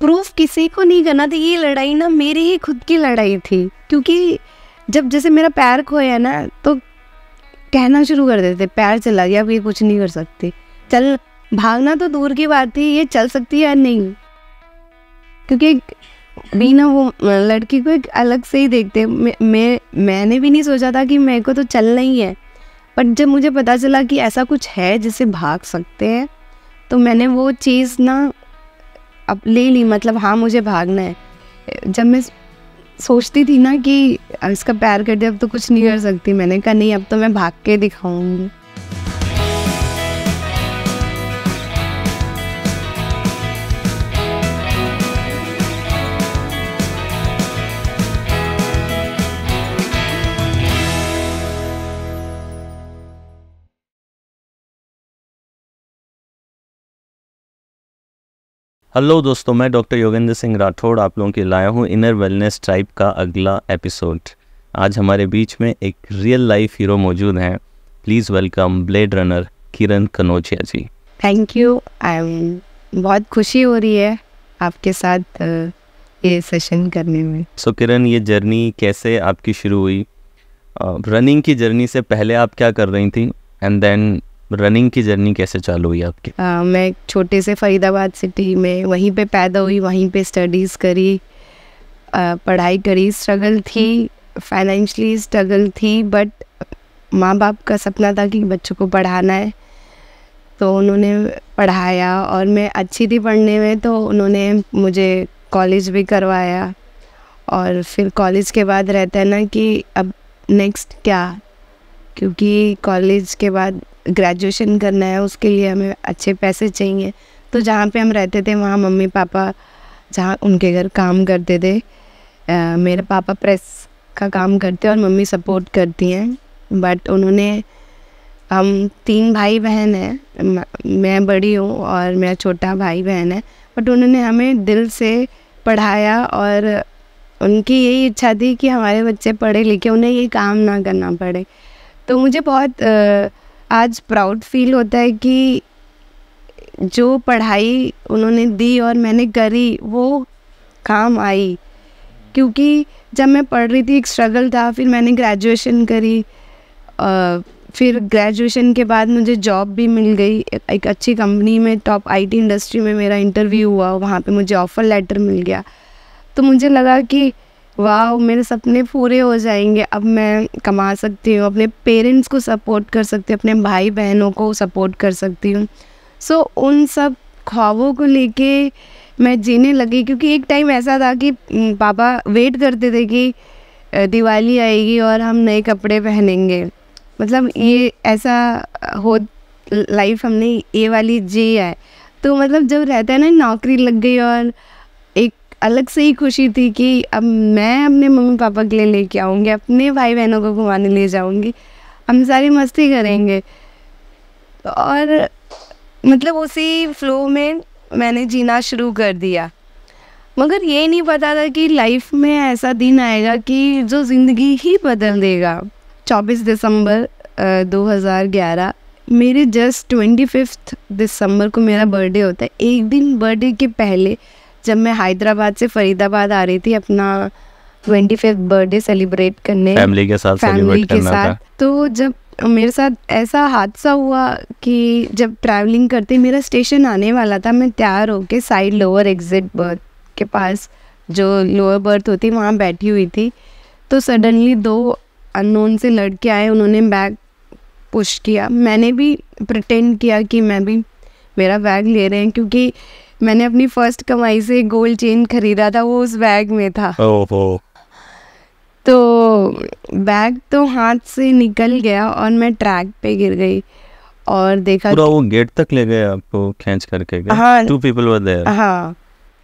Proof किसी को नहीं करना था ये लड़ाई ना मेरी ही खुद की लड़ाई थी क्योंकि जब जैसे मेरा पैर खोया ना तो कहना शुरू कर देते पैर चला गया अब ये कुछ नहीं कर सकते चल भागना तो दूर की बात थी ये चल सकती है या नहीं क्योंकि भी ना वो लड़की को एक अलग से ही देखते मैं मैं मैंने भी नहीं सोचा था कि मेरे को तो चलना ही है बट जब मुझे पता चला कि ऐसा कुछ है जिसे भाग सकते हैं तो मैंने वो चीज़ ना अब ले ली मतलब हाँ मुझे भागना है जब मैं सोचती थी ना कि इसका प्यार कर दिया अब तो कुछ नहीं कर हम्म। सकती मैंने कहा नहीं अब तो मैं भाग के दिखाऊंगी हेलो दोस्तों मैं डॉक्टर योगेंद्र सिंह राठौड़ आप लोगों के लाया हूँ इनर वेलनेस ट्राइब का अगला एपिसोड आज हमारे बीच में एक रियल लाइफ हीरो मौजूद हैं please welcome blade runner Kiran Kanojia ji thank you I am बहुत खुशी हो रही है आपके साथ ये सेशन करने में सो so, किरण ये जर्नी कैसे आपकी शुरू हुई रनिंग uh, की जर्नी से पहले आप क्या कर रही थी एंड देन रनिंग की जर्नी कैसे चालू हुई आपकी आ, मैं छोटे से फरीदाबाद सिटी में वहीं पे पैदा हुई वहीं पे स्टडीज़ करी आ, पढ़ाई करी स्ट्रगल थी फाइनेंशली स्ट्रगल थी बट माँ बाप का सपना था कि बच्चों को पढ़ाना है तो उन्होंने पढ़ाया और मैं अच्छी थी पढ़ने में तो उन्होंने मुझे कॉलेज भी करवाया और फिर कॉलेज के बाद रहता है ना कि अब नेक्स्ट क्या क्योंकि कॉलेज के बाद ग्रेजुएशन करना है उसके लिए हमें अच्छे पैसे चाहिए तो जहाँ पे हम रहते थे वहाँ मम्मी पापा जहाँ उनके घर काम करते थे मेरे पापा प्रेस का काम करते हैं और मम्मी सपोर्ट करती हैं बट उन्होंने हम तीन भाई बहन हैं मैं बड़ी हूँ और मेरा छोटा भाई बहन है बट उन्होंने हमें दिल से पढ़ाया और उनकी यही इच्छा थी कि हमारे बच्चे पढ़े लिखे उन्हें ये काम ना करना पड़े तो मुझे बहुत आ, आज प्राउड फील होता है कि जो पढ़ाई उन्होंने दी और मैंने करी वो काम आई क्योंकि जब मैं पढ़ रही थी एक स्ट्रगल था फिर मैंने ग्रेजुएशन करी फिर ग्रेजुएशन के बाद मुझे जॉब भी मिल गई एक अच्छी कंपनी में टॉप आईटी इंडस्ट्री में मेरा इंटरव्यू हुआ वहाँ पे मुझे ऑफ़र लेटर मिल गया तो मुझे लगा कि वाह मेरे सपने पूरे हो जाएंगे अब मैं कमा सकती हूँ अपने पेरेंट्स को सपोर्ट कर सकती हूँ अपने भाई बहनों को सपोर्ट कर सकती हूँ सो so, उन सब ख्वाबों को लेके मैं जीने लगी क्योंकि एक टाइम ऐसा था कि पापा वेट करते थे कि दिवाली आएगी और हम नए कपड़े पहनेंगे मतलब ये ऐसा हो लाइफ हमने ये वाली जी है तो मतलब जब रहता है ना नौकरी लग गई और अलग से ही खुशी थी कि अब मैं अपने मम्मी पापा के लिए लेके आऊँगी अपने भाई बहनों को घुमाने ले जाऊँगी हम सारी मस्ती करेंगे और मतलब उसी फ्लो में मैंने जीना शुरू कर दिया मगर ये नहीं पता था कि लाइफ में ऐसा दिन आएगा कि जो ज़िंदगी ही बदल देगा 24 दिसंबर 2011 मेरे जस्ट ट्वेंटी फिफ्थ दिसंबर को मेरा बर्थडे होता है एक दिन बर्थडे के पहले जब मैं हैदराबाद से फरीदाबाद आ रही थी अपना ट्वेंटी फिफ्थ बर्थडे सेलिब्रेट करने फैमिली के साथ फैमिली के साथ तो जब मेरे साथ ऐसा हादसा हुआ कि जब ट्रैवलिंग करते मेरा स्टेशन आने वाला था मैं तैयार होके साइड लोअर एग्जिट बर्थ के पास जो लोअर बर्थ होती वहाँ बैठी हुई थी तो सडनली दो अननोन से लड़के आए उन्होंने बैग पुश किया मैंने भी प्रटेंड किया कि मैं भी मेरा बैग ले रहे हैं क्योंकि मैंने अपनी फर्स्ट कमाई से गोल्ड चेन खरीदा था वो उस बैग में था oh. तो बैग तो हाथ से निकल गया और मैं ट्रैक पे गिर गई और देखा पूरा वो गेट तक ले गए आपको खींच करके हाँ टू पीपल वर देयर हाँ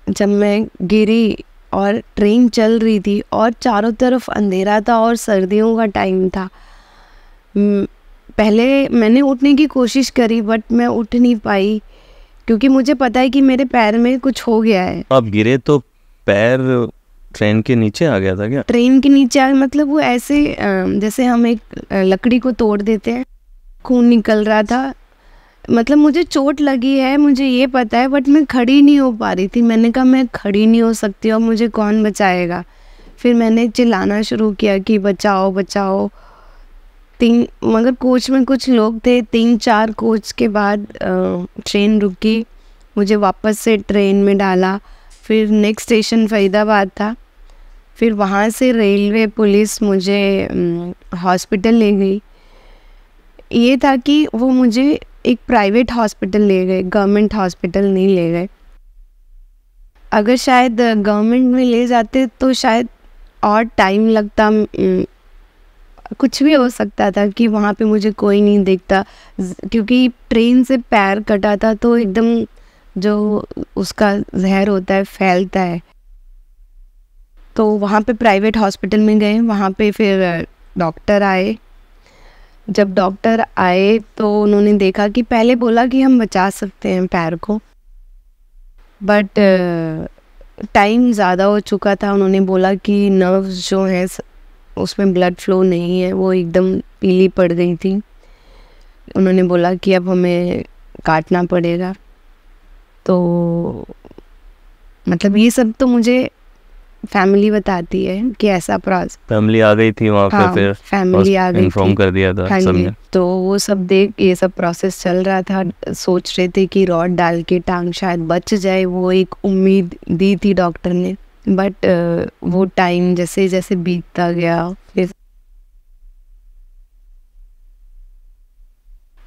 जब मैं गिरी और ट्रेन चल रही थी और चारों तरफ अंधेरा था और सर्दियों का टाइम था पहले मैंने उठने की कोशिश करी बट मैं उठ नहीं पाई क्योंकि मुझे पता है कि मेरे पैर में कुछ हो गया है अब गिरे तो पैर ट्रेन के नीचे आ गया था क्या ट्रेन के नीचे आ मतलब वो ऐसे जैसे हम एक लकड़ी को तोड़ देते हैं खून निकल रहा था मतलब मुझे चोट लगी है मुझे ये पता है बट मैं खड़ी नहीं हो पा रही थी मैंने कहा मैं खड़ी नहीं हो सकती और मुझे कौन बचाएगा फिर मैंने चिल्लाना शुरू किया कि बचाओ बचाओ तीन मगर कोच में कुछ लोग थे तीन चार कोच के बाद ट्रेन रुकी मुझे वापस से ट्रेन में डाला फिर नेक्स्ट स्टेशन फरीदाबाद था फिर वहाँ से रेलवे पुलिस मुझे हॉस्पिटल ले गई ये था कि वो मुझे एक प्राइवेट हॉस्पिटल ले गए गवर्नमेंट हॉस्पिटल नहीं ले गए अगर शायद गवर्नमेंट में ले जाते तो शायद और टाइम लगता कुछ भी हो सकता था कि वहाँ पे मुझे कोई नहीं देखता क्योंकि ट्रेन से पैर कटा था तो एकदम जो उसका जहर होता है फैलता है तो वहाँ पे प्राइवेट हॉस्पिटल में गए वहाँ पे फिर डॉक्टर आए जब डॉक्टर आए तो उन्होंने देखा कि पहले बोला कि हम बचा सकते हैं पैर को बट टाइम ज़्यादा हो चुका था उन्होंने बोला कि नर्व्स जो हैं उसमें ब्लड फ्लो नहीं है वो एकदम पीली पड़ गई थी उन्होंने बोला कि अब हमें काटना पड़ेगा तो मतलब ये सब तो मुझे फैमिली बताती है कि ऐसा फैमिली आ गई थी वहाँ हाँ, पे फिर फैमिली आ गई इन्फॉर्म कर दिया था हाँ सब तो वो सब देख ये सब प्रोसेस चल रहा था सोच रहे थे कि रॉड डाल के टांग शायद बच जाए वो एक उम्मीद दी थी डॉक्टर ने बट uh, वो टाइम जैसे जैसे बीतता गया फिर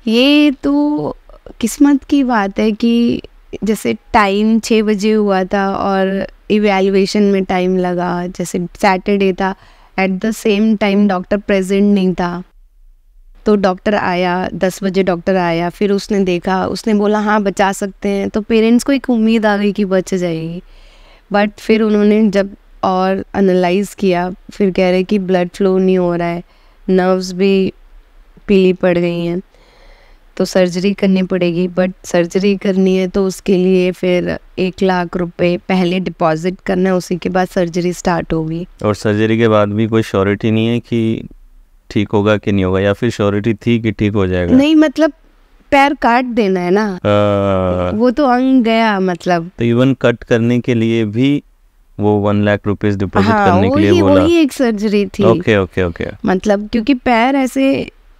ये तो किस्मत की बात है कि जैसे टाइम छः बजे हुआ था और इवेलुएशन में टाइम लगा जैसे सैटरडे था at the same time doctor present नहीं था तो डॉक्टर आया दस बजे डॉक्टर आया फिर उसने देखा उसने बोला हाँ बचा सकते हैं तो पेरेंट्स को एक उम्मीद आ गई कि बच जाएगी बट फिर उन्होंने जब और एनालाइज किया फिर कह रहे कि ब्लड फ्लो नहीं हो रहा है नर्व्स भी पीली पड़ गई हैं तो सर्जरी करनी पड़ेगी बट सर्जरी करनी है तो उसके लिए फिर एक लाख रुपए पहले डिपॉजिट करना है उसी के बाद सर्जरी स्टार्ट होगी और सर्जरी के बाद भी कोई श्योरिटी नहीं है कि ठीक होगा कि नहीं होगा या फिर श्योरिटी थी कि ठीक हो जाएगा नहीं मतलब पैर काट देना है ना आ, वो तो अंग गया मतलब तो इवन कट करने के लिए भी वो वन लाख रुपीज डिपोजिट हाँ, करने के लिए बोला वही एक सर्जरी थी ओके ओके ओके मतलब क्योंकि पैर ऐसे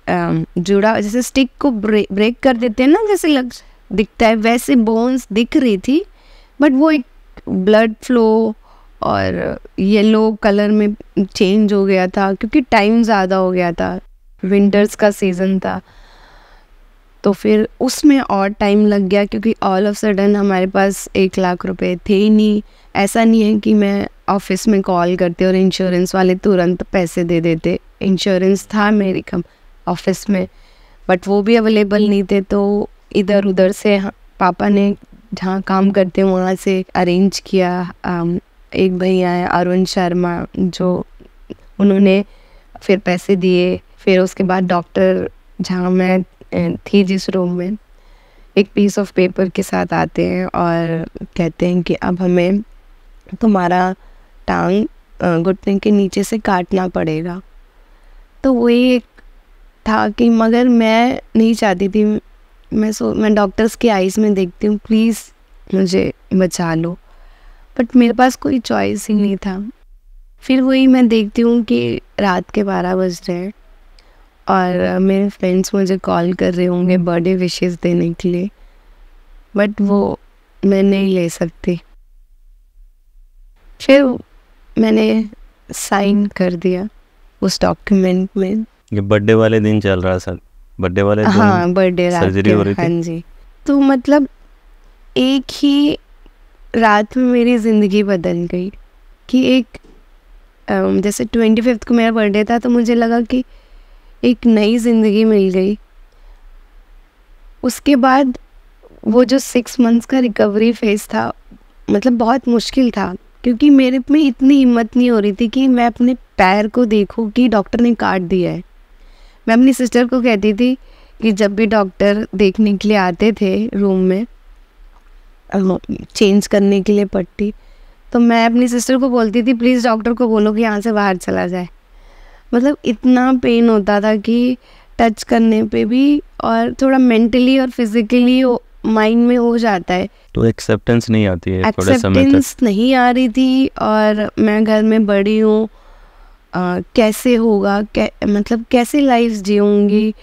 जुड़ा जैसे स्टिक को ब्रे, ब्रेक कर देते हैं ना जैसे लग दिखता है वैसे बोन्स दिख रही थी बट वो एक ब्लड फ्लो और येलो कलर में चेंज हो गया था क्योंकि टाइम ज़्यादा हो गया था विंटर्स का सीज़न था तो फिर उसमें और टाइम लग गया क्योंकि ऑल ऑफ सडन हमारे पास एक लाख रुपए थे ही नहीं ऐसा नहीं है कि मैं ऑफिस में कॉल करती और इंश्योरेंस वाले तुरंत पैसे दे देते इंश्योरेंस था मेरी कम ऑफिस में बट वो भी अवेलेबल नहीं थे तो इधर उधर से पापा ने जहाँ काम करते वहाँ से अरेंज किया एक भैया है अरुण शर्मा जो उन्होंने फिर पैसे दिए फिर उसके बाद डॉक्टर जहाँ मैं थी जिस रूम में एक पीस ऑफ पेपर के साथ आते हैं और कहते हैं कि अब हमें तुम्हारा टांग घुटने के नीचे से काटना पड़ेगा तो वही एक था कि मगर मैं नहीं चाहती थी मैं सो मैं डॉक्टर्स की आइज़ में देखती हूँ प्लीज़ मुझे बचा लो बट मेरे पास कोई चॉइस ही नहीं था फिर वही मैं देखती हूँ कि रात के बारह बज रहे हैं और uh, मेरे फ्रेंड्स मुझे कॉल कर रहे होंगे बर्थडे विशेस देने के लिए बट वो मैं नहीं ले सकती फिर मैंने साइन कर दिया उस डॉक्यूमेंट में ये बर्थडे वाले दिन चल रहा सर बर्थडे वाले दिन हाँ बर्थडे सर्जरी हो रही थी हाँ जी तो मतलब एक ही रात में मेरी ज़िंदगी बदल गई कि एक जैसे ट्वेंटी फिफ्थ को मेरा बर्थडे था तो मुझे लगा कि एक नई ज़िंदगी मिल गई उसके बाद वो जो सिक्स मंथ्स का रिकवरी फेज़ था मतलब बहुत मुश्किल था क्योंकि मेरे में इतनी हिम्मत नहीं हो रही थी कि मैं अपने पैर को देखूं कि डॉक्टर ने काट दिया है मैं अपनी सिस्टर को कहती थी कि जब भी डॉक्टर देखने के लिए आते थे रूम में चेंज करने के लिए पट्टी तो मैं अपनी सिस्टर को बोलती थी प्लीज़ डॉक्टर को बोलो कि यहाँ से बाहर चला जाए मतलब इतना पेन होता था कि टच करने पे भी और थोड़ा मेंटली और फिजिकली माइंड में हो जाता है तो एक्सेप्टेंस नहीं आती है एक्सेप्टेंस नहीं आ रही थी और मैं घर में बड़ी हूँ कैसे होगा कै, मतलब कैसे लाइफ जीऊँगी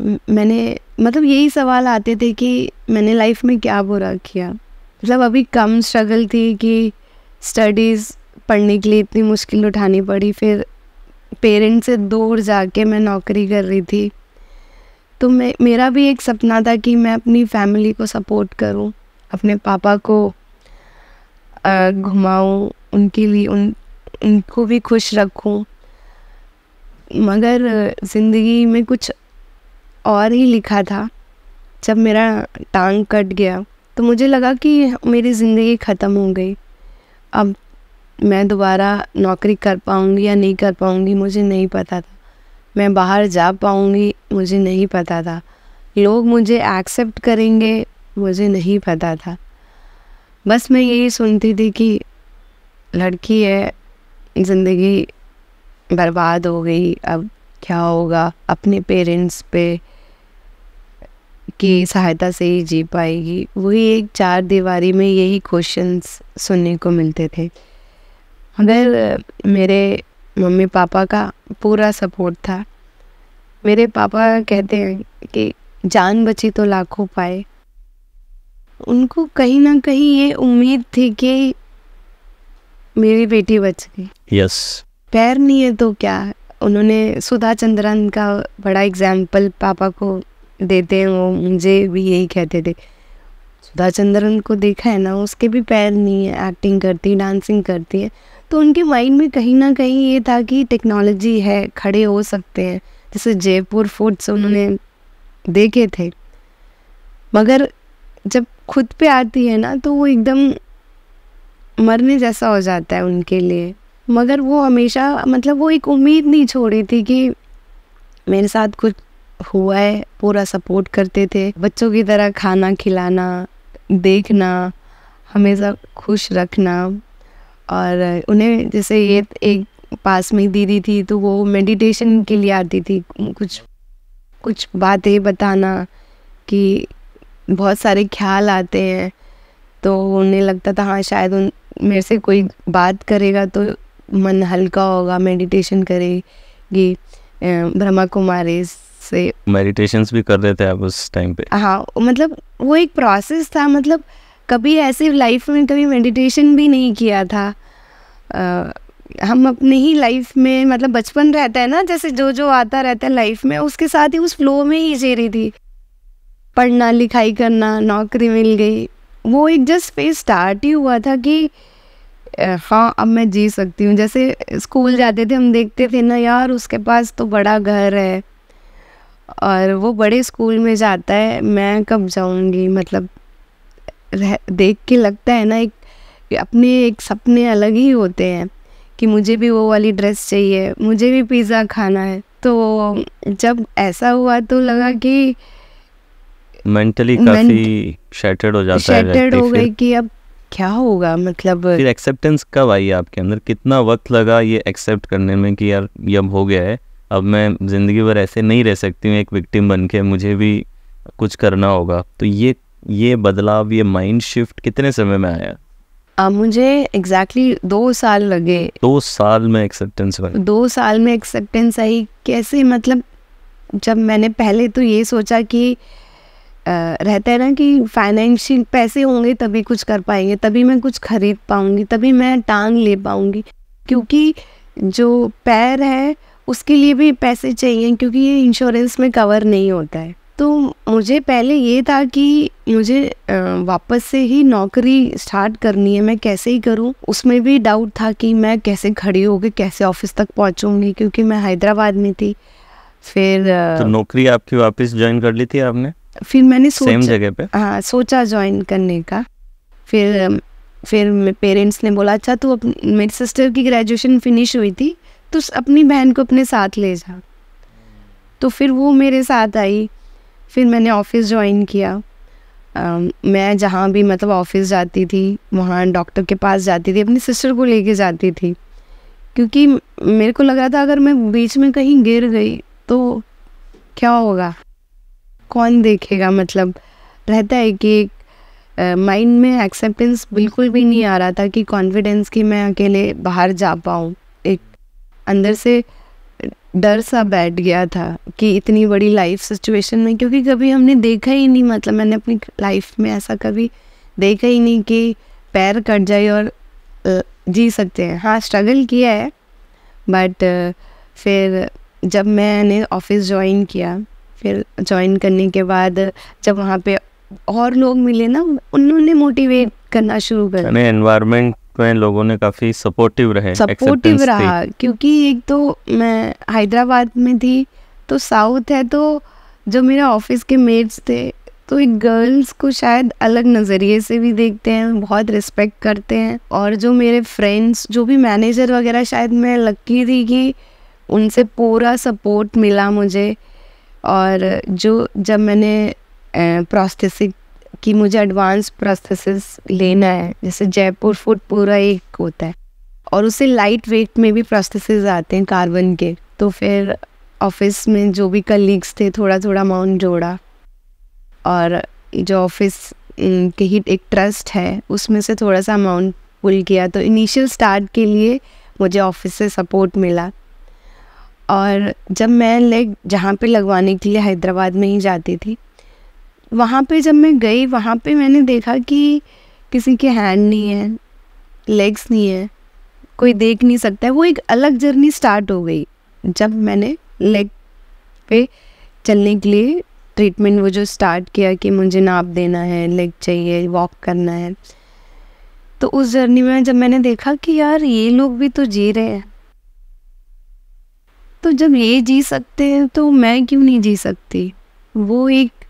मैंने मतलब यही सवाल आते थे कि मैंने लाइफ में क्या बुरा किया मतलब अभी कम स्ट्रगल थी कि स्टडीज़ पढ़ने के लिए इतनी मुश्किल उठानी पड़ी फिर पेरेंट्स से दूर जाके मैं नौकरी कर रही थी तो मैं मेरा भी एक सपना था कि मैं अपनी फैमिली को सपोर्ट करूं अपने पापा को घुमाऊं उनके लिए उन उनको भी खुश रखूं मगर ज़िंदगी में कुछ और ही लिखा था जब मेरा टांग कट गया तो मुझे लगा कि मेरी ज़िंदगी ख़त्म हो गई अब मैं दोबारा नौकरी कर पाऊँगी या नहीं कर पाऊँगी मुझे नहीं पता था मैं बाहर जा पाऊँगी मुझे नहीं पता था लोग मुझे एक्सेप्ट करेंगे मुझे नहीं पता था बस मैं यही सुनती थी कि लड़की है ज़िंदगी बर्बाद हो गई अब क्या होगा अपने पेरेंट्स पे की सहायता से ही जी पाएगी वही एक चार दीवारी में यही क्वेश्चंस सुनने को मिलते थे उधर मेरे मम्मी पापा का पूरा सपोर्ट था मेरे पापा कहते हैं कि जान बची तो लाखों पाए उनको कहीं ना कहीं ये उम्मीद थी कि मेरी बेटी बच गई यस yes. पैर नहीं है तो क्या उन्होंने सुधा चंद्रन का बड़ा एग्जाम्पल पापा को देते हैं वो मुझे भी यही कहते थे सुधा चंद्रन को देखा है ना उसके भी पैर नहीं है एक्टिंग करती डांसिंग करती है तो उनके माइंड में कहीं ना कहीं ये था कि टेक्नोलॉजी है खड़े हो सकते हैं जैसे जयपुर फोर्ट्स हम्म। उन्होंने देखे थे मगर जब खुद पे आती है ना तो वो एकदम मरने जैसा हो जाता है उनके लिए मगर वो हमेशा मतलब वो एक उम्मीद नहीं छोड़ी थी कि मेरे साथ कुछ हुआ है पूरा सपोर्ट करते थे बच्चों की तरह खाना खिलाना देखना हमेशा खुश रखना और उन्हें जैसे ये एक पास में दीदी थी तो वो मेडिटेशन के लिए आती थी कुछ कुछ बातें बताना कि बहुत सारे ख्याल आते हैं तो उन्हें लगता था हाँ शायद उन मेरे से कोई बात करेगा तो मन हल्का होगा मेडिटेशन करेगी ब्रह्मा कुमारी से मेडिटेशंस भी कर रहे थे आप उस टाइम पे हाँ मतलब वो एक प्रोसेस था मतलब कभी ऐसे लाइफ में कभी मेडिटेशन भी नहीं किया था हम अपने ही लाइफ में मतलब बचपन रहता है ना जैसे जो जो आता रहता है लाइफ में उसके साथ ही उस फ्लो में ही जी रही थी पढ़ना लिखाई करना नौकरी मिल गई वो एक जस्ट फेज स्टार्ट ही हुआ था कि हाँ अब मैं जी सकती हूँ जैसे स्कूल जाते थे हम देखते थे ना यार उसके पास तो बड़ा घर है और वो बड़े स्कूल में जाता है मैं कब जाऊँगी मतलब देख के लगता है ना एक अपने एक सपने अलग ही होते हैं कि मुझे भी वो वाली ड्रेस चाहिए मुझे भी पिज़्ज़ा खाना है तो जब ऐसा हुआ तो लगा कि मेंटली काफी शैटर्ड हो जाता है शैटर्ड हो गई कि अब क्या होगा मतलब फिर एक्सेप्टेंस कब आई आपके अंदर कितना वक्त लगा ये एक्सेप्ट करने में कि यार ये अब हो गया है अब मैं ज़िंदगी भर ऐसे नहीं रह सकती हूँ एक विक्टिम बन के मुझे भी कुछ करना होगा तो ये ये बदलाव ये माइंड शिफ्ट कितने समय में आया मुझे एग्जैक्टली exactly दो साल लगे दो साल में एक्सेप्टेंस दो साल में एक्सेप्टेंस आई कैसे मतलब जब मैंने पहले तो ये सोचा कि रहता है ना कि फाइनेंशियल पैसे होंगे तभी कुछ कर पाएंगे तभी मैं कुछ खरीद पाऊंगी तभी मैं टांग ले पाऊंगी क्योंकि जो पैर है उसके लिए भी पैसे चाहिए क्योंकि ये इंश्योरेंस में कवर नहीं होता है तो मुझे पहले ये था कि मुझे वापस से ही नौकरी स्टार्ट करनी है मैं कैसे ही करूं उसमें भी डाउट था कि मैं कैसे खड़ी होकर कैसे ऑफिस तक पहुंचूंगी क्योंकि मैं हैदराबाद में थी फिर तो नौकरी आपकी वापस ज्वाइन कर ली थी आपने फिर मैंने सेम जगह पे हाँ सोचा ज्वाइन करने का फिर फिर पेरेंट्स ने बोला अच्छा तो मेरी सिस्टर की ग्रेजुएशन फिनिश हुई थी तो अपनी बहन को अपने साथ ले जा तो फिर वो मेरे साथ आई फिर मैंने ऑफिस ज्वाइन किया मैं जहाँ भी मतलब ऑफिस जाती थी वहाँ डॉक्टर के पास जाती थी अपनी सिस्टर को लेके जाती थी क्योंकि मेरे को लग रहा था अगर मैं बीच में कहीं गिर गई तो क्या होगा कौन देखेगा मतलब रहता है कि माइंड में एक्सेप्टेंस बिल्कुल भी नहीं आ रहा था कि कॉन्फिडेंस कि मैं अकेले बाहर जा पाऊँ एक अंदर से डर सा बैठ गया था कि इतनी बड़ी लाइफ सिचुएशन में क्योंकि कभी हमने देखा ही नहीं मतलब मैंने अपनी लाइफ में ऐसा कभी देखा ही नहीं कि पैर कट जाए और जी सकते हैं हाँ स्ट्रगल किया है बट फिर जब मैंने ऑफिस ज्वाइन किया फिर ज्वाइन करने के बाद जब वहाँ पे और लोग मिले ना उन्होंने मोटिवेट करना शुरू कर एनवायरनमेंट में लोगों ने काफी सपोर्टिव रहे सपोर्टिव रहा क्योंकि एक तो मैं हैदराबाद में थी तो साउथ है तो जो मेरे ऑफिस के मेट्स थे तो एक गर्ल्स को शायद अलग नज़रिए से भी देखते हैं बहुत रिस्पेक्ट करते हैं और जो मेरे फ्रेंड्स जो भी मैनेजर वगैरह शायद मैं लकी थी कि उनसे पूरा सपोर्ट मिला मुझे और जो जब मैंने प्रोस्थेसिक कि मुझे एडवांस प्रोसेसिस लेना है जैसे जयपुर फूड पूरा एक होता है और उसे लाइट वेट में भी प्रोसेसिस आते हैं कार्बन के तो फिर ऑफिस में जो भी कलीग्स थे थोड़ा थोड़ा अमाउंट जोड़ा और जो ऑफिस के ही एक ट्रस्ट है उसमें से थोड़ा सा अमाउंट पुल किया तो इनिशियल स्टार्ट के लिए मुझे ऑफिस से सपोर्ट मिला और जब मैं लेग जहाँ पे लगवाने के लिए हैदराबाद में ही जाती थी वहाँ पे जब मैं गई वहाँ पे मैंने देखा कि किसी के हैंड नहीं है लेग्स नहीं है कोई देख नहीं सकता है वो एक अलग जर्नी स्टार्ट हो गई जब मैंने लेग पे चलने के लिए ट्रीटमेंट वो जो स्टार्ट किया कि मुझे नाप देना है लेग चाहिए वॉक करना है तो उस जर्नी में जब मैंने देखा कि यार ये लोग भी तो जी रहे हैं तो जब ये जी सकते हैं तो मैं क्यों नहीं जी सकती वो एक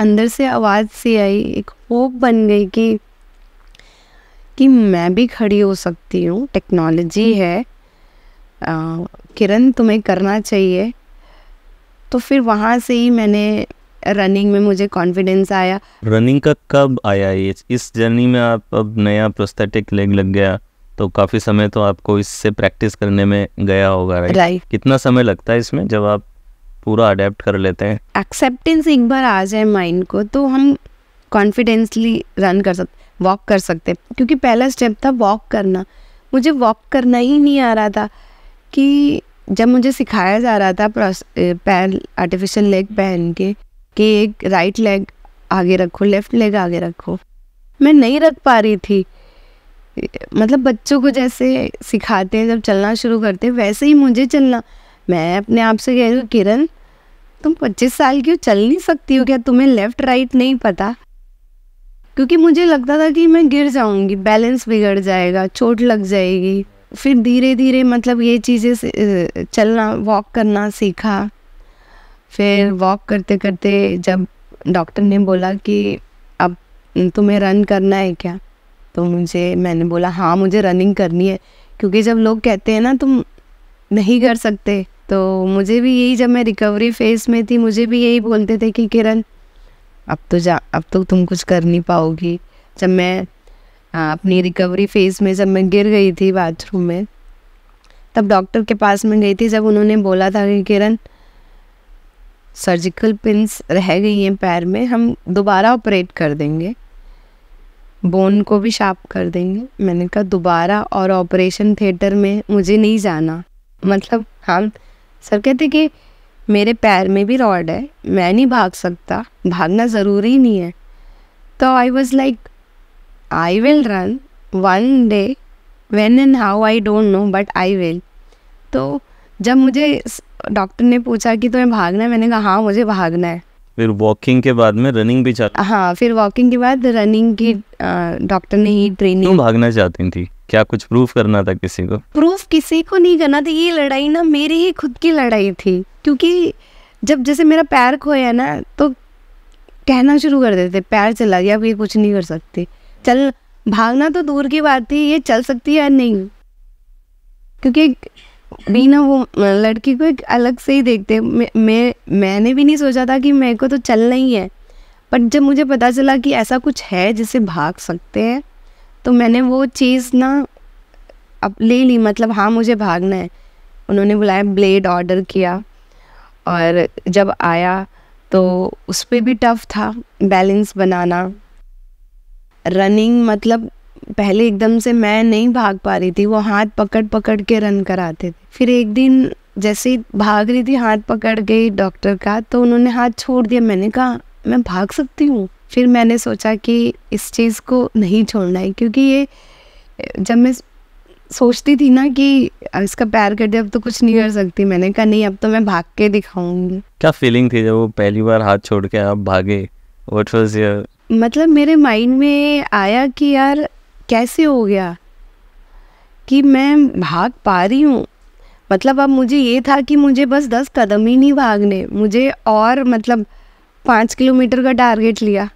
अंदर से आवाज़ सी आई एक होप बन गई कि कि मैं भी खड़ी हो सकती हूँ टेक्नोलॉजी हम्म। है किरण तुम्हें करना चाहिए तो फिर वहाँ से ही मैंने रनिंग में मुझे कॉन्फिडेंस आया रनिंग का कब आया ये इस जर्नी में आप अब नया प्रोस्थेटिक लेग लग गया तो काफ़ी समय तो आपको इससे प्रैक्टिस करने में गया होगा राइट कितना समय लगता है इसमें जब आप पूरा अडेप्ट कर लेते हैं एक्सेप्टेंस एक बार आ जाए माइंड को तो हम कॉन्फिडेंसली रन कर सकते वॉक कर सकते क्योंकि पहला स्टेप था वॉक करना मुझे वॉक करना ही नहीं आ रहा था कि जब मुझे सिखाया जा रहा था पैर आर्टिफिशियल लेग पहन के कि एक राइट लेग आगे रखो लेफ्ट लेग आगे रखो मैं नहीं रख पा रही थी मतलब बच्चों को जैसे सिखाते हैं जब चलना शुरू करते हैं वैसे ही मुझे चलना मैं अपने आप से कह रही हूँ किरण तुम 25 साल की हो चल नहीं सकती हो क्या तुम्हें लेफ़्ट राइट नहीं पता क्योंकि मुझे लगता था कि मैं गिर जाऊंगी बैलेंस बिगड़ जाएगा चोट लग जाएगी फिर धीरे धीरे मतलब ये चीज़ें चलना वॉक करना सीखा फिर वॉक करते करते जब डॉक्टर ने बोला कि अब तुम्हें रन करना है क्या तो मुझे मैंने बोला हाँ मुझे रनिंग करनी है क्योंकि जब लोग कहते हैं ना तुम नहीं कर सकते तो मुझे भी यही जब मैं रिकवरी फेज में थी मुझे भी यही बोलते थे कि किरण अब तो जा अब तो तुम कुछ कर नहीं पाओगी जब मैं आ, हाँ, अपनी रिकवरी फेज में जब मैं गिर गई थी बाथरूम में तब डॉक्टर के पास में गई थी जब उन्होंने बोला था कि किरण सर्जिकल पिंस रह गई हैं पैर में हम दोबारा ऑपरेट कर देंगे बोन को भी शार्प कर देंगे मैंने कहा दोबारा और ऑपरेशन थिएटर में मुझे नहीं जाना मतलब हम सर कहते कि मेरे पैर में भी रॉड है मैं नहीं भाग सकता भागना ज़रूरी नहीं है तो I was like I will run one day when and how I don't know but I will तो जब मुझे डॉक्टर ने पूछा कि तुम्हें तो भागना है मैंने कहा हाँ मुझे भागना है फिर वॉकिंग के बाद में रनिंग भी चाहती हाँ फिर वॉकिंग के बाद रनिंग की डॉक्टर हम्म। ने ही ट्रेनिंग भागना चाहती थी क्या कुछ प्रूफ करना था किसी को प्रूफ किसी को नहीं करना था ये लड़ाई ना मेरी ही खुद की लड़ाई थी क्योंकि जब जैसे मेरा पैर खोया ना तो कहना शुरू कर देते पैर चला गया अब ये कुछ नहीं कर सकते चल भागना तो दूर की बात थी ये चल सकती है या नहीं क्योंकि बिना वो लड़की को एक अलग से ही देखते मैं मैंने भी नहीं सोचा था कि मेरे को तो चल नहीं है बट जब मुझे पता चला कि ऐसा कुछ है जिसे भाग सकते हैं तो मैंने वो चीज़ ना अब ले ली मतलब हाँ मुझे भागना है उन्होंने बुलाया ब्लेड ऑर्डर किया और जब आया तो उस पर भी टफ था बैलेंस बनाना रनिंग मतलब पहले एकदम से मैं नहीं भाग पा रही थी वो हाथ पकड़ पकड़ के रन कराते थे फिर एक दिन जैसे ही भाग रही थी हाथ पकड़ गई डॉक्टर का तो उन्होंने हाथ छोड़ दिया मैंने कहा मैं भाग सकती हूँ फिर मैंने सोचा कि इस चीज़ को नहीं छोड़ना है क्योंकि ये जब मैं सोचती थी ना कि इसका पैर कर दिया अब तो कुछ नहीं कर सकती मैंने कहा नहीं अब तो मैं भाग के दिखाऊंगी क्या फीलिंग थी जब वो पहली बार हाथ छोड़ के आप भागे व्हाट वाज योर मतलब मेरे माइंड में आया कि यार कैसे हो गया कि मैं भाग पा रही हूँ मतलब अब मुझे ये था कि मुझे बस दस कदम ही नहीं भागने मुझे और मतलब पाँच किलोमीटर का टारगेट लिया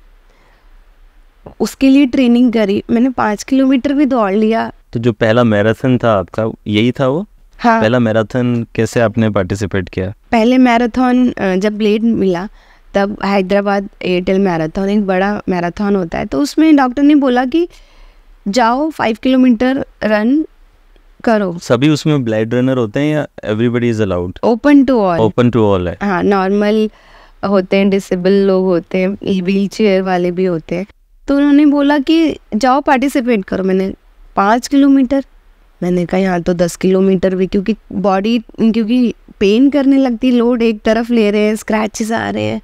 उसके लिए ट्रेनिंग करी मैंने पाँच किलोमीटर भी दौड़ लिया तो जो पहला मैराथन था आपका यही था वो हाँ पहला मैराथन कैसे आपने पार्टिसिपेट किया पहले मैराथन जब ब्लेड मिला तब हैदराबाद एयरटेल मैराथन एक बड़ा मैराथन होता है तो उसमें डॉक्टर ने बोला कि जाओ फाइव किलोमीटर रन करो सभी उसमें ब्लड रनर होते हैं या everybody is allowed open to all open to all है हाँ नॉर्मल होते हैं डिसेबल लोग होते हैं व्हील चेयर वाले भी होते हैं तो उन्होंने बोला कि जाओ पार्टिसिपेट करो मैंने पाँच किलोमीटर मैंने कहा यहाँ तो दस किलोमीटर भी क्योंकि बॉडी क्योंकि पेन करने लगती लोड एक तरफ ले रहे हैं स्क्रैचेस आ रहे हैं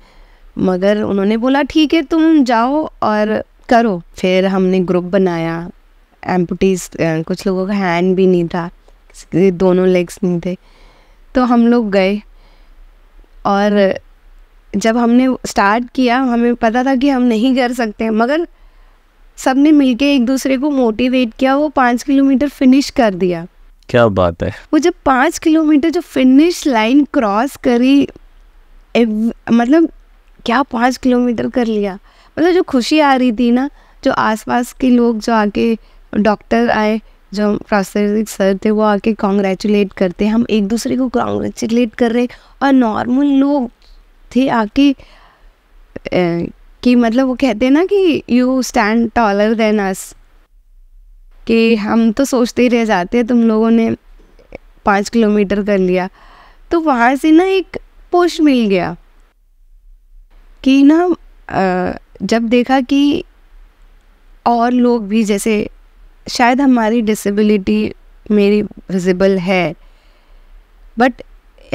मगर उन्होंने बोला ठीक है तुम जाओ और करो फिर हमने ग्रुप बनाया एम्पटीज कुछ लोगों का हैंड भी नहीं था दोनों लेग्स नहीं थे तो हम लोग गए और जब हमने स्टार्ट किया हमें पता था कि हम नहीं कर सकते मगर सब ने मिल एक दूसरे को मोटिवेट किया वो पाँच किलोमीटर फिनिश कर दिया क्या बात है वो जब पाँच किलोमीटर जो फिनिश लाइन क्रॉस करी एव मतलब क्या पाँच किलोमीटर कर लिया मतलब जो खुशी आ रही थी ना जो आसपास के लोग जो आके डॉक्टर आए जो प्रोस्थेटिक सर थे वो आके कॉन्ग्रेचुलेट करते हम एक दूसरे को कॉन्ग्रेचुलेट कर रहे और नॉर्मल लोग थी आके कि मतलब वो कहते हैं ना कि you stand taller than us कि हम तो सोचते ही रह जाते तुम लोगों ने पाँच किलोमीटर कर लिया तो वहाँ से ना एक पोस्ट मिल गया कि ना जब देखा कि और लोग भी जैसे शायद हमारी डिसेबिलिटी मेरी विजिबल है बट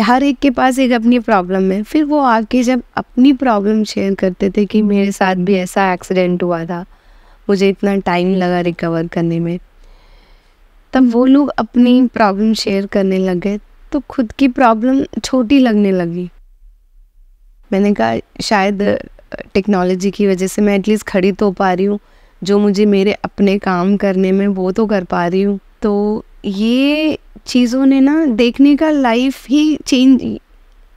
हर एक के पास एक अपनी प्रॉब्लम है फिर वो आके जब अपनी प्रॉब्लम शेयर करते थे कि मेरे साथ भी ऐसा एक्सीडेंट हुआ था मुझे इतना टाइम लगा रिकवर करने में तब वो लोग अपनी प्रॉब्लम शेयर करने लगे तो खुद की प्रॉब्लम छोटी लगने लगी मैंने कहा शायद टेक्नोलॉजी की वजह से मैं एटलीस्ट खड़ी तो हो पा रही हूँ जो मुझे मेरे अपने काम करने में वो तो कर पा रही हूँ तो ये चीज़ों ने ना देखने का लाइफ ही चेंज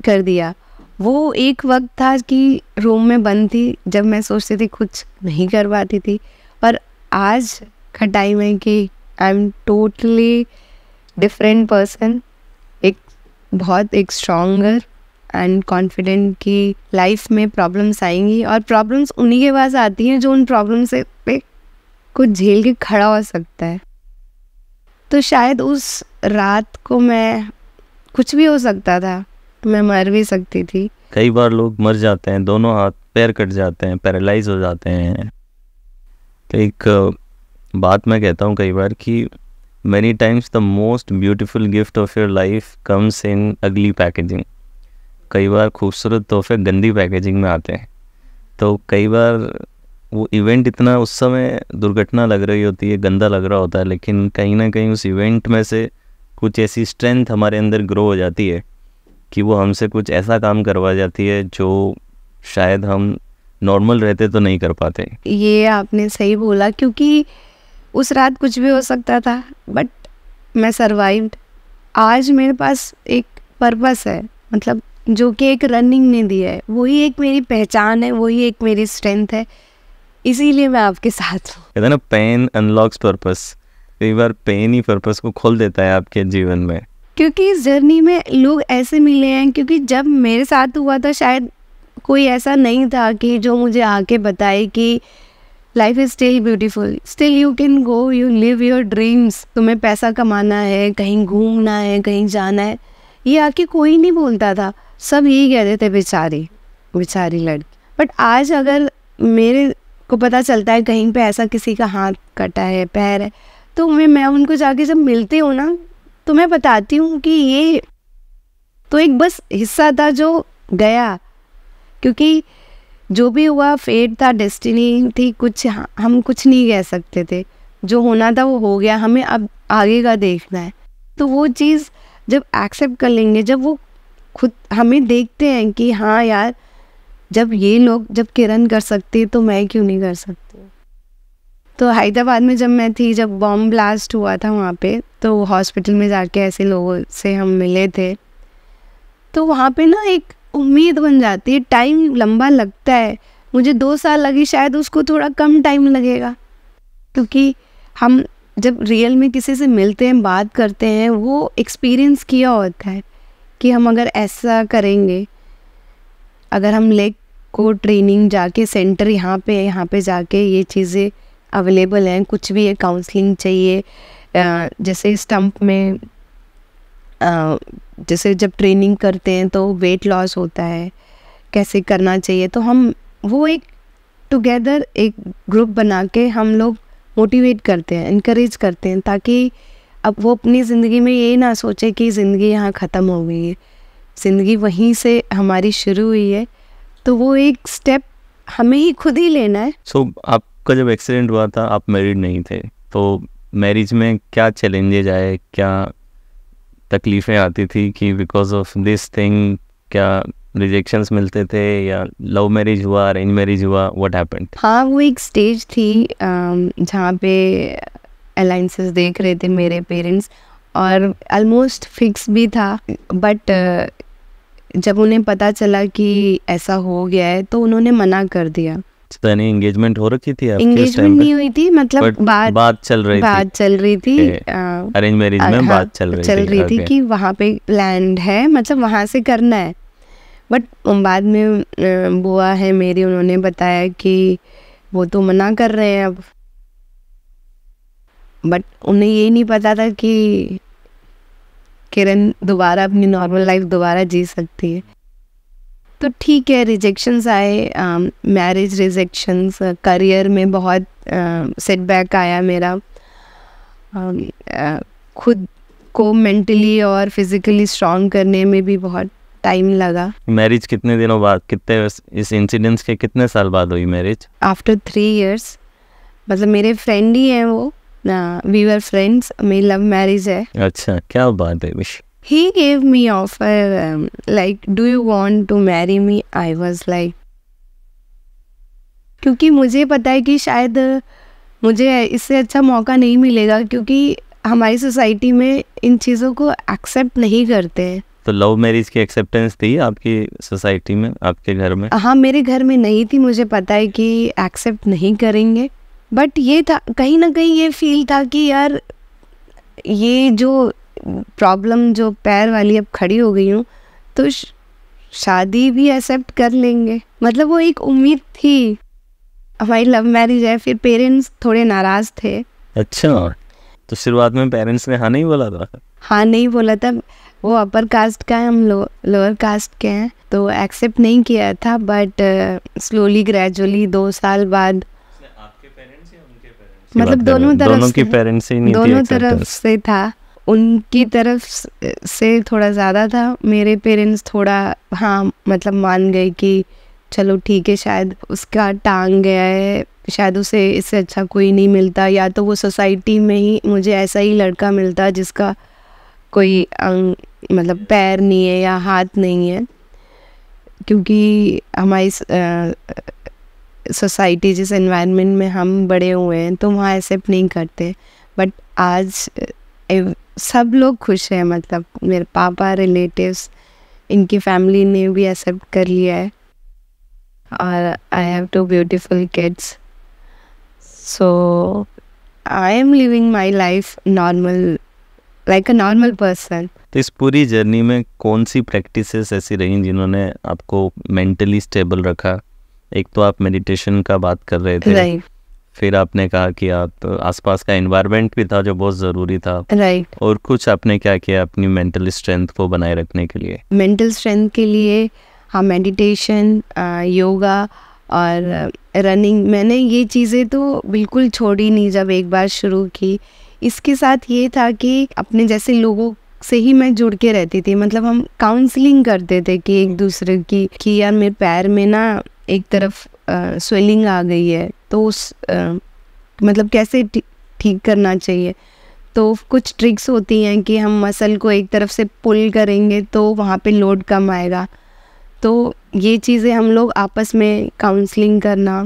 कर दिया वो एक वक्त था कि रूम में बंद थी जब मैं सोचती थी कुछ नहीं कर पाती थी पर आज का टाइम है कि I am totally different person एक बहुत एक स्ट्रॉन्गर एंड कॉन्फिडेंट कि लाइफ में प्रॉब्लम्स आएंगी और प्रॉब्लम्स उन्हीं के पास आती हैं जो उन प्रॉब्लम्स से पे कुछ झेल के खड़ा हो सकता है तो शायद उस रात को मैं कुछ भी हो सकता था मैं मर भी सकती थी कई बार लोग मर जाते हैं दोनों हाथ पैर कट जाते हैं पैरालाइज हो जाते हैं तो एक बात मैं कहता हूँ कई बार कि many times the most beautiful gift of your life comes in ugly packaging कई बार खूबसूरत तोहफे गंदी पैकेजिंग में आते हैं तो कई बार वो इवेंट इतना उस समय दुर्घटना लग रही होती है गंदा लग रहा होता है लेकिन कहीं ना कहीं उस इवेंट में से कुछ ऐसी स्ट्रेंथ हमारे अंदर ग्रो हो जाती है कि वो हमसे कुछ ऐसा काम करवा जाती है जो शायद हम नॉर्मल रहते तो नहीं कर पाते ये आपने सही बोला क्योंकि उस रात कुछ भी हो सकता था बट मैं सर्वाइव्ड आज मेरे पास एक पर्पस है मतलब जो कि एक रनिंग ने दिया है वही एक मेरी पहचान है वही एक मेरी स्ट्रेंथ है इसीलिए मैं आपके साथ हूँ कहते ना पेन अनलॉक्स पर्पस कई बार पेन ही पर्पस को खोल देता है आपके जीवन में क्योंकि इस जर्नी में लोग ऐसे मिले हैं क्योंकि जब मेरे साथ हुआ था शायद कोई ऐसा नहीं था कि जो मुझे आके बताए कि life is still beautiful still you can go you live your dreams तुम्हें पैसा कमाना है कहीं घूमना है कहीं जाना है ये आके कोई नहीं बोलता था सब यही कहते थे बेचारी बेचारी लड़की बट आज अगर मेरे को पता चलता है कहीं पे ऐसा किसी का हाथ कटा है पैर है तो मैं मैं उनको जाके जब मिलती हूँ ना तो मैं बताती हूँ कि ये तो एक बस हिस्सा था जो गया क्योंकि जो भी हुआ फेट था डेस्टिनी थी कुछ हम कुछ नहीं कह सकते थे जो होना था वो हो गया हमें अब आगे का देखना है तो वो चीज़ जब एक्सेप्ट कर लेंगे जब वो खुद हमें देखते हैं कि हाँ यार जब ये लोग जब किरण कर सकती तो मैं क्यों नहीं कर सकती तो हैदराबाद में जब मैं थी जब बॉम्ब ब्लास्ट हुआ था वहाँ पे तो हॉस्पिटल में जाके ऐसे लोगों से हम मिले थे तो वहाँ पे ना एक उम्मीद बन जाती है टाइम लंबा लगता है मुझे दो साल लगी शायद उसको थोड़ा कम टाइम लगेगा क्योंकि हम जब रियल में किसी से मिलते हैं बात करते हैं वो एक्सपीरियंस किया होता है कि हम अगर ऐसा करेंगे अगर हम लेग को ट्रेनिंग जाके सेंटर यहाँ पे यहाँ पे जाके ये चीज़ें अवेलेबल हैं कुछ भी है काउंसलिंग चाहिए जैसे स्टम्प में जैसे जब ट्रेनिंग करते हैं तो वेट लॉस होता है कैसे करना चाहिए तो हम वो एक टुगेदर एक ग्रुप बना के हम लोग मोटिवेट करते हैं इनक्रेज करते हैं ताकि अब वो अपनी ज़िंदगी में ये ना सोचे कि ज़िंदगी यहाँ ख़त्म हो गई है ज़िंदगी वहीं से हमारी शुरू हुई है तो वो एक स्टेप हमें ही खुद ही लेना है सो so, आपका जब एक्सीडेंट हुआ था आप मैरिड नहीं थे तो मैरिज में क्या चैलेंजेज आए क्या तकलीफ़ें आती थी कि बिकॉज ऑफ दिस थिंग क्या रिजेक्शंस मिलते थे या लव मैरिज हुआ अरेंज मैरिज हुआ व्हाट हैपेंड हाँ वो एक स्टेज थी जहाँ पे अलाइंसेस देख रहे थे मेरे पेरेंट्स और ऑलमोस्ट फिक्स भी था बट जब उन्हें पता चला कि ऐसा हो गया है तो उन्होंने मना कर दिया एंगेजमेंट तो हो रखी थी एंगेजमेंट नहीं हुई थी मतलब बात बात चल रही बात थी चल रही थी अरेंज मैरिज में हाँ, बात चल रही चल रही थी कि वहाँ पे लैंड है मतलब वहाँ से करना है बट बाद में बुआ है मेरी उन्होंने बताया कि वो तो मना कर रहे हैं अब बट उन्हें ये नहीं पता था कि किरण दोबारा अपनी नॉर्मल लाइफ दोबारा जी सकती है तो ठीक है रिजेक्शंस आए मैरिज रिजेक्शंस करियर में बहुत सेटबैक uh, आया मेरा um, uh, खुद को मेंटली और फिजिकली स्ट्रांग करने में भी बहुत टाइम लगा मैरिज कितने दिनों बाद कितने इस इंसिडेंट्स के कितने साल बाद हुई मैरिज आफ्टर थ्री इयर्स मतलब मेरे फ्रेंड ही हैं वो वी वर फ्रेंड्स मेरी लव मैरिज है अच्छा क्या बात है विश he gave me offer like do you you to marry me I i like क्योंकि मुझे पता है कि शायद मुझे इससे अच्छा मौका नहीं मिलेगा क्योंकि हमारी सोसाइटी में इन चीज़ों को एक्सेप्ट नहीं करते तो लव मैरिज की एक्सेप्टेंस थी आपकी सोसाइटी में आपके घर में हाँ मेरे घर में नहीं थी मुझे पता है कि एक्सेप्ट नहीं करेंगे बट ये था कहीं ना कहीं ये फील था कि यार ये जो प्रॉब्लम जो पैर वाली अब खड़ी हो गई हूँ तो शादी भी एक्सेप्ट कर लेंगे मतलब वो एक उम्मीद थी हमारी लव मैरिज है फिर पेरेंट्स थोड़े नाराज थे अच्छा तो शुरुआत में पेरेंट्स ने हाँ नहीं बोला था हाँ नहीं बोला था वो अपर कास्ट का है हम लो, लोअर कास्ट के हैं तो एक्सेप्ट नहीं किया था बट स्लोली ग्रेजुअली दो साल बाद मतलब दोनों तरफ दोनों की पेरेंट्स ही नहीं दोनों तरफ से था उनकी तरफ से थोड़ा ज़्यादा था मेरे पेरेंट्स थोड़ा हाँ मतलब मान गए कि चलो ठीक है शायद उसका टांग गया है शायद उसे इससे अच्छा कोई नहीं मिलता या तो वो सोसाइटी में ही मुझे ऐसा ही लड़का मिलता जिसका कोई अंग मतलब पैर नहीं है या हाथ नहीं है क्योंकि हमारी सोसाइटी जिस इन्वायरमेंट में हम बड़े हुए हैं तो वहाँ एक्सेप्ट नहीं करते बट आज सब लोग खुश हैं मतलब मेरे पापा रिलेटिव्स इनकी फैमिली ने भी एक्सेप्ट कर लिया है और I have two beautiful kids so I am living my life normal like a normal person तो इस पूरी जर्नी में कौन सी प्रैक्टिसेस ऐसी रही जिन्होंने आपको मेंटली स्टेबल रखा एक तो आप मेडिटेशन का बात कर रहे थे फिर आपने कहा कि आप आसपास का एनवायरनमेंट भी था जो बहुत ज़रूरी था राइट right. और कुछ आपने क्या किया अपनी मेंटल स्ट्रेंथ को बनाए रखने के लिए मेंटल स्ट्रेंथ के लिए हाँ मेडिटेशन योगा और रनिंग मैंने ये चीज़ें तो बिल्कुल छोड़ी नहीं जब एक बार शुरू की इसके साथ ये था कि अपने जैसे लोगों से ही मैं जुड़ के रहती थी मतलब हम काउंसलिंग करते थे कि एक दूसरे की कि यार मेरे पैर में ना एक तरफ स्वेलिंग आ गई है तो उस आ, मतलब कैसे ठीक करना चाहिए तो कुछ ट्रिक्स होती हैं कि हम मसल को एक तरफ से पुल करेंगे तो वहाँ पे लोड कम आएगा तो ये चीज़ें हम लोग आपस में काउंसलिंग करना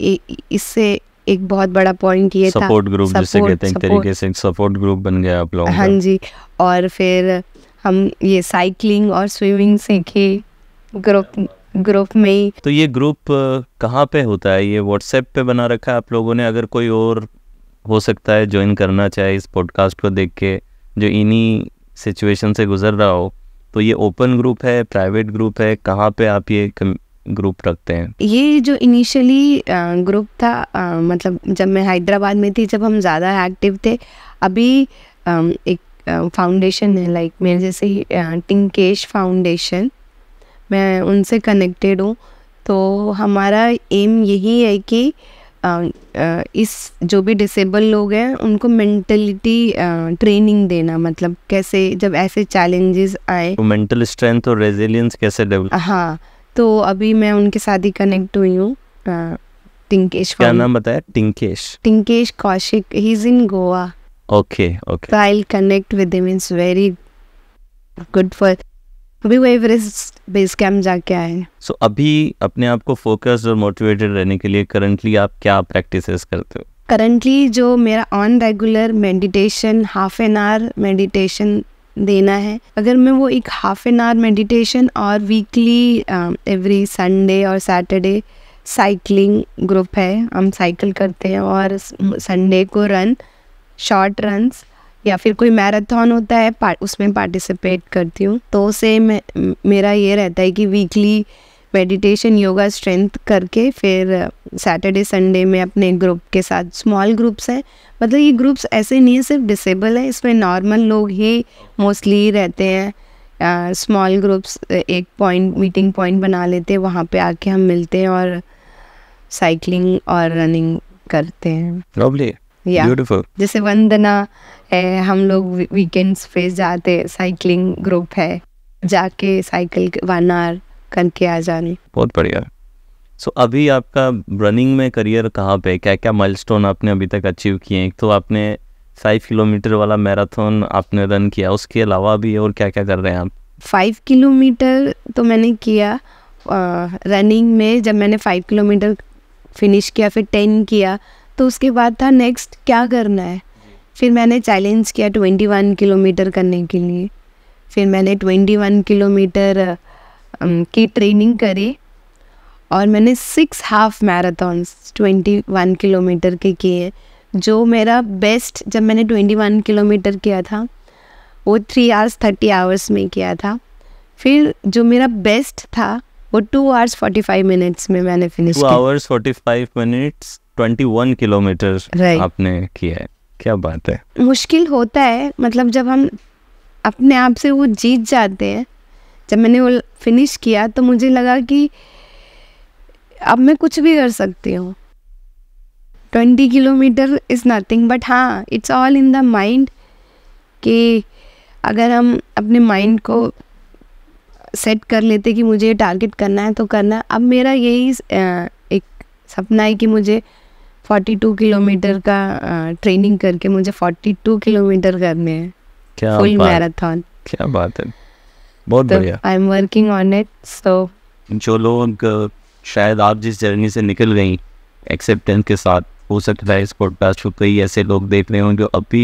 इससे एक बहुत बड़ा पॉइंट ये सपोर्ट ग्रुप जिसे कहते हैं तरीके से सपोर्ट ग्रुप बन गया आप लोगों हाँ जी और फिर हम ये साइकिलिंग और स्विमिंग सीखे ग्रुप ग्रुप में ही तो ये ग्रुप कहाँ पे होता है ये व्हाट्सएप पे बना रखा है आप लोगों ने अगर कोई और हो सकता है ज्वाइन करना चाहे इस पॉडकास्ट को देख के जो इन्हीं सिचुएशन से गुजर रहा हो तो ये ओपन ग्रुप है प्राइवेट ग्रुप है कहाँ पे आप ये ग्रुप रखते हैं ये जो इनिशियली ग्रुप था आ, मतलब जब मैं हैदराबाद में थी जब हम ज़्यादा एक्टिव थे अभी आ, एक फाउंडेशन है लाइक मेरे जैसे टिंकेश फाउंडेशन मैं उनसे कनेक्टेड हूँ तो हमारा एम यही है कि इस जो भी डिसेबल लोग हैं उनको मेंटलिटी ट्रेनिंग देना मतलब कैसे जब ऐसे चैलेंजेस आए तो मेंटल स्ट्रेंथ और रेजिलियंस कैसे डेवलप हाँ तो अभी मैं उनके साथ ही कनेक्ट हुई हूँ टिंकेश क्या नाम बताया Tinkesh Tinkesh Kaushik he is in Goa okay okay I connect with him it's very good for अभी वो एवरेस्ट बेस कैम्प जाके आए सो so, अभी अपने आप को फोकस्ड और मोटिवेटेड रहने के लिए करंटली आप क्या प्रैक्टिसेस करते हो करंटली जो मेरा on regular meditation half an hour meditation देना है अगर मैं वो एक हाफ एन आवर मेडिटेशन और वीकली एवरी संडे और सैटरडे साइकिलिंग ग्रुप है हम साइकिल करते हैं और संडे को रन शॉर्ट रन्स या फिर कोई मैराथन होता है पार उसमें पार्टिसिपेट करती हूँ तो से मेरा ये रहता है कि वीकली मेडिटेशन योगा स्ट्रेंथ करके फिर सैटरडे संडे में अपने ग्रुप के साथ स्मॉल ग्रुप्स हैं मतलब ये ग्रुप्स ऐसे नहीं है सिर्फ डिसेबल है इसमें नॉर्मल लोग ही मोस्टली रहते हैं स्मॉल ग्रुप्स एक पॉइंट मीटिंग पॉइंट बना लेते हैं वहाँ पे आके हम मिलते हैं और साइकिलिंग और रनिंग करते हैं ब्यूटीफुल yeah. जैसे वंदना है हम लोग वीकेंड्स पे जाते साइकिलिंग ग्रुप है जाके साइकिल वन वानार करके आ जाने बहुत बढ़िया सो so, अभी आपका रनिंग में करियर कहाँ पे क्या क्या माइलस्टोन आपने अभी तक अचीव किए हैं तो आपने फाइव किलोमीटर वाला मैराथन आपने रन किया उसके अलावा भी और क्या क्या कर रहे हैं आप फाइव किलोमीटर तो मैंने किया रनिंग में जब मैंने फाइव किलोमीटर फिनिश किया फिर टेन किया तो उसके बाद था नेक्स्ट क्या करना है फिर मैंने चैलेंज किया ट्वेंटी वन किलोमीटर करने के लिए फिर मैंने ट्वेंटी वन किलोमीटर की ट्रेनिंग करी और मैंने six half marathons twenty one kilometre के किए जो मेरा बेस्ट जब मैंने ट्वेंटी वन किलोमीटर किया था वो थ्री आवर्स थर्टी आवर्स में किया था फिर जो मेरा बेस्ट था वो two hours forty five minutes में मैंने finish two hours forty five minutes twenty one kilometre आपने किया है क्या बात है मुश्किल होता है मतलब जब हम अपने आप से वो जीत जाते हैं जब मैंने वो फिनिश किया तो मुझे लगा कि अब मैं कुछ भी कर सकती हूँ twenty kilometre is nothing but हाँ it's all in the mind कि अगर हम अपने माइंड को सेट कर लेते कि मुझे ये टारगेट करना है तो करना अब मेरा यही एक सपना है कि मुझे 42 किलोमीटर का ट्रेनिंग करके मुझे 42 किलोमीटर करने हैं फुल मैराथन क्या बात है बहुत तो बढ़िया I am working on it so जो लोग शायद आप जिस जर्नी से निकल गई एक्सेप्टेंस के साथ हो सकता है इस पॉडकास्ट को कई ऐसे लोग देख रहे हों जो अभी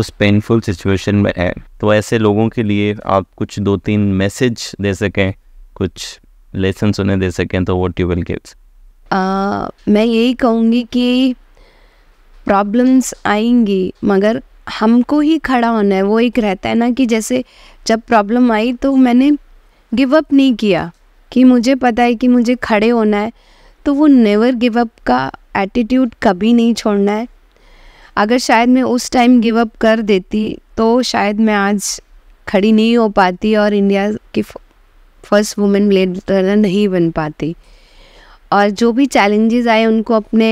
उस पेनफुल सिचुएशन में है तो ऐसे लोगों के लिए आप कुछ दो तीन मैसेज दे सकें कुछ लेसन उन्हें दे सकें तो वॉट यू विल गिव्स आ, मैं यही कहूँगी कि प्रॉब्लम्स आएंगी मगर हमको ही खड़ा होना है वो एक रहता है ना कि जैसे जब प्रॉब्लम आई तो मैंने गिव अप नहीं किया कि मुझे पता है कि मुझे खड़े होना है तो वो नेवर गिव अप का एटीट्यूड कभी नहीं छोड़ना है अगर शायद मैं उस टाइम गिव अप कर देती तो शायद मैं आज खड़ी नहीं हो पाती और इंडिया की फर्स्ट वुमेन ब्लेड नहीं बन पाती और जो भी चैलेंजेस आए उनको अपने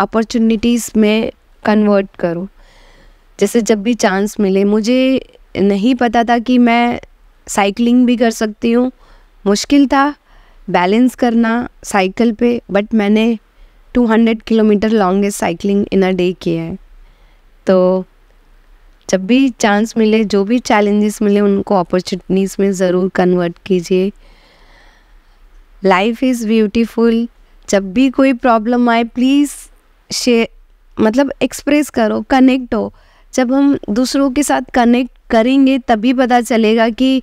अपॉर्चुनिटीज़ में कन्वर्ट करो जैसे जब भी चांस मिले मुझे नहीं पता था कि मैं साइकिलिंग भी कर सकती हूँ मुश्किल था बैलेंस करना साइकिल पे बट मैंने 200 kilometre longest cycling in a day किया है तो जब भी चांस मिले जो भी चैलेंजेस मिले उनको अपॉर्चुनिटीज़ में ज़रूर कन्वर्ट कीजिए लाइफ इज़ ब्यूटीफुल जब भी कोई प्रॉब्लम आए प्लीज़ शेयर मतलब एक्सप्रेस करो कनेक्ट हो जब हम दूसरों के साथ कनेक्ट करेंगे तभी पता चलेगा कि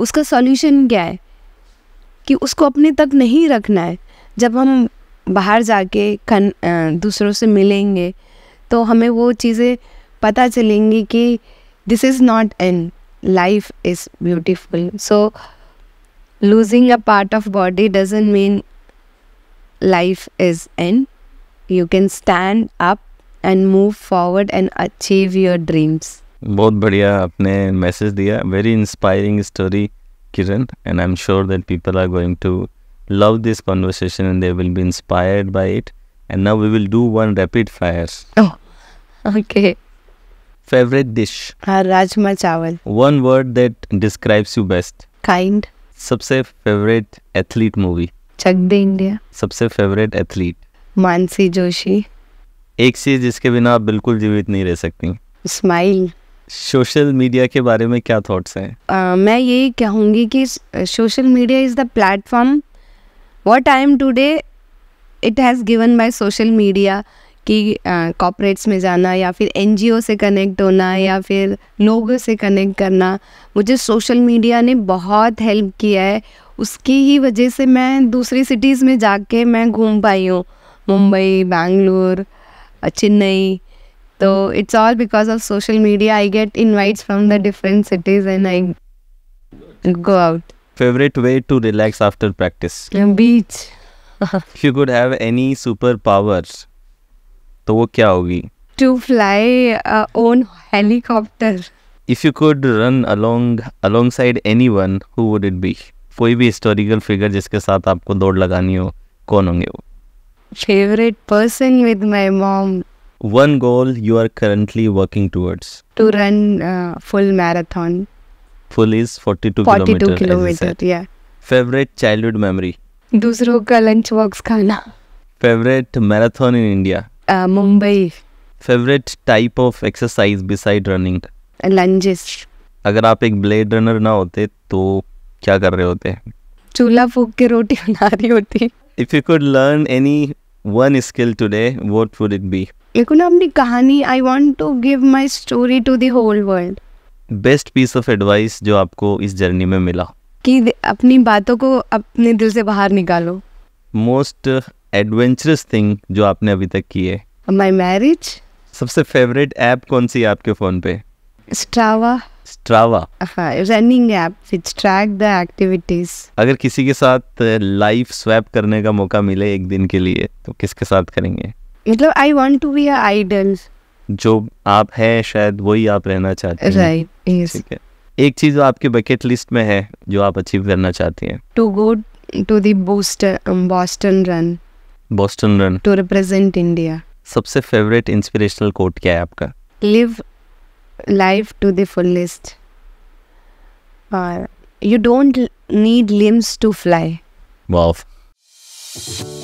उसका सॉल्यूशन क्या है कि उसको अपने तक नहीं रखना है जब हम बाहर जाके कन दूसरों से मिलेंगे तो हमें वो चीज़ें पता चलेंगी कि this is not an life is beautiful so losing a part of body doesn't mean life is in you can stand up and move forward and achieve your dreams बहुत बढ़िया आपने मैसेज दिया very inspiring story Kiran and I am sure that people are going to love this conversation and they will be inspired by it and now we will do one rapid fire okay favourite dish rajma chawal one word that describes you best kind सबसे favourite athlete movie Chak De India सबसे favourite athlete Mansi Joshi एक चीज जिसके बिना आप बिल्कुल जीवित नहीं रह सकती स्माइल सोशल मीडिया के बारे में क्या थॉट्स हैं uh, मैं यही कहूँगी कि social media is the platform what I am today it has given by social media कि कॉपरेट्स में जाना या फिर एन से कनेक्ट होना या फिर लोगों से कनेक्ट करना मुझे सोशल मीडिया ने बहुत हेल्प किया है उसकी ही वजह से मैं दूसरी सिटीज़ में जाके मैं घूम पाई हूँ मुंबई बैंगलोर चेन्नई तो it's all because of social media I get invites from the different cities and I go out favourite way to relax after practice beach you could have any super powers तो वो क्या होगी to fly own helicopter if you could run along alongside any one who would it be कोई भी historical figure जिसके साथ आपको दौड़ लगानी हो कौन होंगे वो favourite person with my mom one goal you are currently working towards to run full marathon full is 42 kilometre 42 kilometre या फेवरेट चाइल्डहुड मेमोरी दूसरों का लंच बॉक्स खाना favourite marathon in India Mumbai favourite type of exercise beside running lunges अगर आप एक blade runner ना होते तो क्या कर रहे होते चूल्हा फूक के रोटी बना रही होती if you could learn any one skill today what would it be मेरे ना अपनी कहानी I want to give my story to the whole world best piece of advice जो आपको इस जर्नी में मिला कि अपनी बातों को अपने दिल से बाहर निकालो मोस्ट एडवेंचरस थिंग जो आपने अभी तक की है माय मैरिज सबसे फेवरेट ऐप कौन सी है आपके फोन पे Strava Strava running app which track the activities अगर किसी के साथ लाइफ स्वैप करने का मौका मिले एक दिन के लिए तो किसके साथ करेंगे मतलब I want to be a idol जो आप हैं शायद वही आप रहना चाहते हैं राइट ठीक है एक चीज आपके बकेट लिस्ट में है जो आप अचीव करना चाहती हैं to go to the Boston run Boston run to represent India सबसे फेवरेट इंस्पिरेशनल कोट क्या है आपका live life to the fullest और you don't need limbs to fly वाह